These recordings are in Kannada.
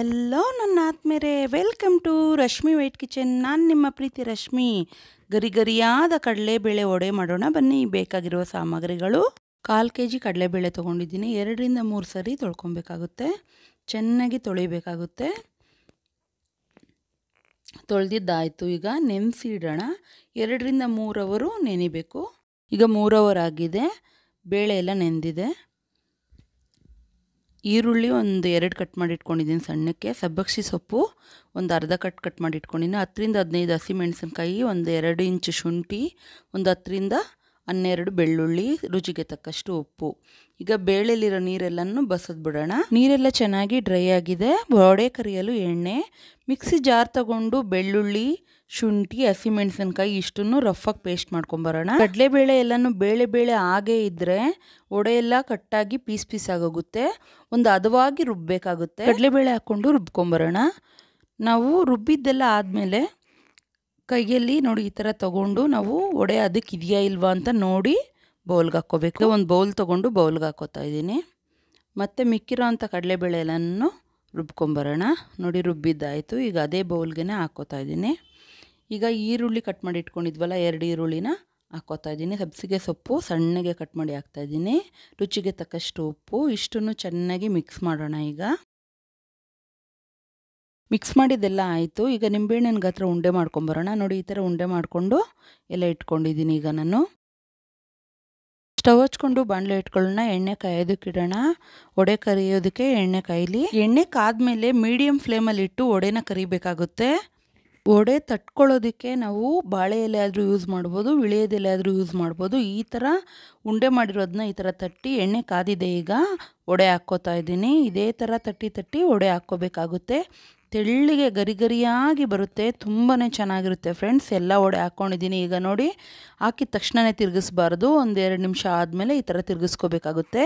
ಹಲೋ ನನ್ನ ಆತ್ಮೇರೆ welcome to Rashmi white kitchen ನಾನು ನಿಮ್ಮ ಪ್ರೀತಿ ರಶ್ಮಿ ಗರಿ ಗರಿಯಾದ ಕಡಲೆಬೇಳೆ ಒಡೆ ಮಾಡೋಣ ಬನ್ನಿ ಬೇಕಾಗಿರುವ ಸಾಮಗ್ರಿಗಳು ಕಾಲು ಕೆ ಜಿ ಕಡಲೆಬೇಳೆ ತೊಗೊಂಡಿದ್ದೀನಿ ಎರಡರಿಂದ ಮೂರು ಸರಿ ತೊಳ್ಕೊಬೇಕಾಗುತ್ತೆ ಚೆನ್ನಾಗಿ ತೊಳಿಬೇಕಾಗುತ್ತೆ ತೊಳೆದಿದ್ದಾಯಿತು ಈಗ ನೆನೆಸಿಡೋಣ ಎರಡರಿಂದ ಮೂರು ಅವರು ನೆನಿಬೇಕು ಈಗ ಮೂರು ಅವರ್ ಆಗಿದೆ ಬೇಳೆ ಎಲ್ಲ ನೆಂದಿದೆ ಈರುಳ್ಳಿ ಒಂದು ಎರಡು ಕಟ್ ಮಾಡಿ ಇಟ್ಕೊಂಡಿದ್ದೀನಿ ಸಣ್ಣಕ್ಕೆ ಸಬ್ಬಕ್ಷಿ ಸೊಪ್ಪು ಒಂದು ಅರ್ಧ ಕಟ್ ಕಟ್ ಮಾಡಿ ಹತ್ತರಿಂದ ಹದಿನೈದು ಮೆಣಸಿನ್ಕಾಯಿ ಒಂದು ಎರಡು ಇಂಚು ಶುಂಠಿ ಒಂದು ಹತ್ತರಿಂದ ಹನ್ನೆರಡು ಬೆಳ್ಳುಳ್ಳಿ ರುಚಿಗೆ ತಕ್ಕಷ್ಟು ಉಪ್ಪು ಈಗ ಬೇಳೆಲಿರೋ ನೀರೆಲ್ಲನೂ ಬಸದ್ ಬಿಡೋಣ ನೀರೆಲ್ಲ ಚೆನ್ನಾಗಿ ಡ್ರೈ ಆಗಿದೆ ಬೋಡೆ ಕರಿಯಲು ಎಣ್ಣೆ ಮಿಕ್ಸಿ ಜಾರ್ ತಗೊಂಡು ಬೆಳ್ಳುಳ್ಳಿ ಶುಂಠಿ ಹಸಿಮೆಣಸಿನ್ಕಾಯಿ ಇಷ್ಟನ್ನು ರಫಾಗಿ ಪೇಸ್ಟ್ ಮಾಡ್ಕೊಂಬರೋಣ ಕಡಲೆಬೇಳೆ ಎಲ್ಲನೂ ಬೇಳೆ ಬೇಳೆ ಆಗೇ ಇದ್ದರೆ ಒಡೆ ಎಲ್ಲ ಕಟ್ಟಾಗಿ ಪೀಸ್ ಪೀಸ್ ಆಗೋಗುತ್ತೆ ಒಂದು ಅದವಾಗಿ ರುಬ್ಬಬೇಕಾಗುತ್ತೆ ಕಡಲೆಬೇಳೆ ಹಾಕ್ಕೊಂಡು ರುಬ್ಕೊಂಬರೋಣ ನಾವು ರುಬ್ಬಿದ್ದೆಲ್ಲ ಆದಮೇಲೆ ಕೈಯಲ್ಲಿ ನೋಡಿ ಈ ಥರ ತೊಗೊಂಡು ನಾವು ಒಡೆ ಅದಕ್ಕೆ ಇದೆಯಾ ಇಲ್ವಾ ಅಂತ ನೋಡಿ ಬೌಲ್ಗೆ ಹಾಕ್ಕೋಬೇಕು ಒಂದು ಬೌಲ್ ತೊಗೊಂಡು ಬೌಲ್ಗೆ ಹಾಕೋತಾ ಇದ್ದೀನಿ ಮತ್ತು ಮಿಕ್ಕಿರೋ ಅಂಥ ಕಡಲೆಬೇಳೆ ಎಲ್ಲನೂ ರುಬ್ಕೊಂಬರೋಣ ನೋಡಿ ರುಬ್ಬಿದ್ದಾಯಿತು ಈಗ ಅದೇ ಬೌಲ್ಗೆ ಹಾಕ್ಕೋತಾ ಇದ್ದೀನಿ ಈಗ ಈರುಳ್ಳಿ ಕಟ್ ಮಾಡಿ ಇಟ್ಕೊಂಡಿದ್ವಲ್ಲ ಎರಡು ಈರುಳ್ಳಿನ ಹಾಕೋತಾ ಇದ್ದೀನಿ ಸಬ್ಸಿಗೆ ಸೊಪ್ಪು ಸಣ್ಣಗೆ ಕಟ್ ಮಾಡಿ ಹಾಕ್ತಾ ಇದ್ದೀನಿ ರುಚಿಗೆ ತಕ್ಕಷ್ಟು ಉಪ್ಪು ಇಷ್ಟನ್ನು ಚೆನ್ನಾಗಿ ಮಿಕ್ಸ್ ಮಾಡೋಣ ಈಗ ಮಿಕ್ಸ್ ಮಾಡಿದ್ದೆಲ್ಲ ಆಯಿತು ಈಗ ನಿಂಬೆಹಣ್ಣಿನ ಗಾತ್ರ ಉಂಡೆ ಮಾಡ್ಕೊಂಬರೋಣ ನೋಡಿ ಈ ಥರ ಉಂಡೆ ಮಾಡಿಕೊಂಡು ಎಲ್ಲ ಇಟ್ಕೊಂಡಿದ್ದೀನಿ ಈಗ ನಾನು ಸ್ಟವ್ ಹಚ್ಕೊಂಡು ಬಾಣಲೆ ಇಟ್ಕೊಳ್ಳೋಣ ಎಣ್ಣೆ ಕಾಯೋದಕ್ಕಿಡೋಣ ಒಡೆ ಕರಿಯೋದಕ್ಕೆ ಎಣ್ಣೆ ಕಾಯಲಿ ಎಣ್ಣೆ ಕಾದ್ಮೇಲೆ ಮೀಡಿಯಮ್ ಫ್ಲೇಮಲ್ಲಿ ಇಟ್ಟು ಒಡೆನ ಕರಿಬೇಕಾಗುತ್ತೆ ಒಡೆ ತಟ್ಕೊಳ್ಳೋದಕ್ಕೆ ನಾವು ಬಾಳೆ ಎಲೆ ಆದರೂ ಯೂಸ್ ಮಾಡ್ಬೋದು ವಿಳೆಯದೆಲೆ ಆದರೂ ಯೂಸ್ ಮಾಡ್ಬೋದು ಈ ಥರ ಉಂಡೆ ಮಾಡಿರೋದನ್ನ ಈ ಥರ ತಟ್ಟಿ ಎಣ್ಣೆ ಕಾದಿದೆ ಈಗ ಒಡೆ ಹಾಕ್ಕೋತಾ ಇದ್ದೀನಿ ಇದೇ ಥರ ತಟ್ಟಿ ತಟ್ಟಿ ಒಡೆ ಹಾಕ್ಕೋಬೇಕಾಗುತ್ತೆ ತೆಳ್ಳಿಗೆ ಗರಿ ಗರಿಯಾಗಿ ಬರುತ್ತೆ ತುಂಬಾ ಚೆನ್ನಾಗಿರುತ್ತೆ ಫ್ರೆಂಡ್ಸ್ ಎಲ್ಲ ಒಡೆ ಹಾಕ್ಕೊಂಡಿದ್ದೀನಿ ಈಗ ನೋಡಿ ಹಾಕಿದ ತಕ್ಷಣವೇ ತಿರುಗಿಸ್ಬಾರ್ದು ಒಂದೆರಡು ನಿಮಿಷ ಆದಮೇಲೆ ಈ ಥರ ತಿರುಗಿಸ್ಕೋಬೇಕಾಗುತ್ತೆ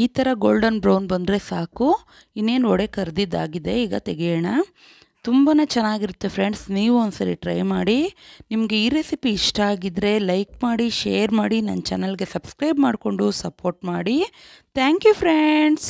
ಈ ಥರ ಗೋಲ್ಡನ್ ಬ್ರೌನ್ ಬಂದರೆ ಸಾಕು ಇನ್ನೇನು ಒಡೆ ಕರ್ದಿದ್ದಾಗಿದೆ ಈಗ ತೆಗೆಯೋಣ ತುಂಬ ಚೆನ್ನಾಗಿರುತ್ತೆ ಫ್ರೆಂಡ್ಸ್ ನೀವು ಒಂದ್ಸರಿ ಟ್ರೈ ಮಾಡಿ ನಿಮಗೆ ಈ ರೆಸಿಪಿ ಇಷ್ಟ ಆಗಿದ್ದರೆ ಲೈಕ್ ಮಾಡಿ ಶೇರ್ ಮಾಡಿ ನನ್ನ ಚಾನಲ್ಗೆ ಸಬ್ಸ್ಕ್ರೈಬ್ ಮಾಡಿಕೊಂಡು ಸಪೋರ್ಟ್ ಮಾಡಿ ಥ್ಯಾಂಕ್ ಯು ಫ್ರೆಂಡ್ಸ್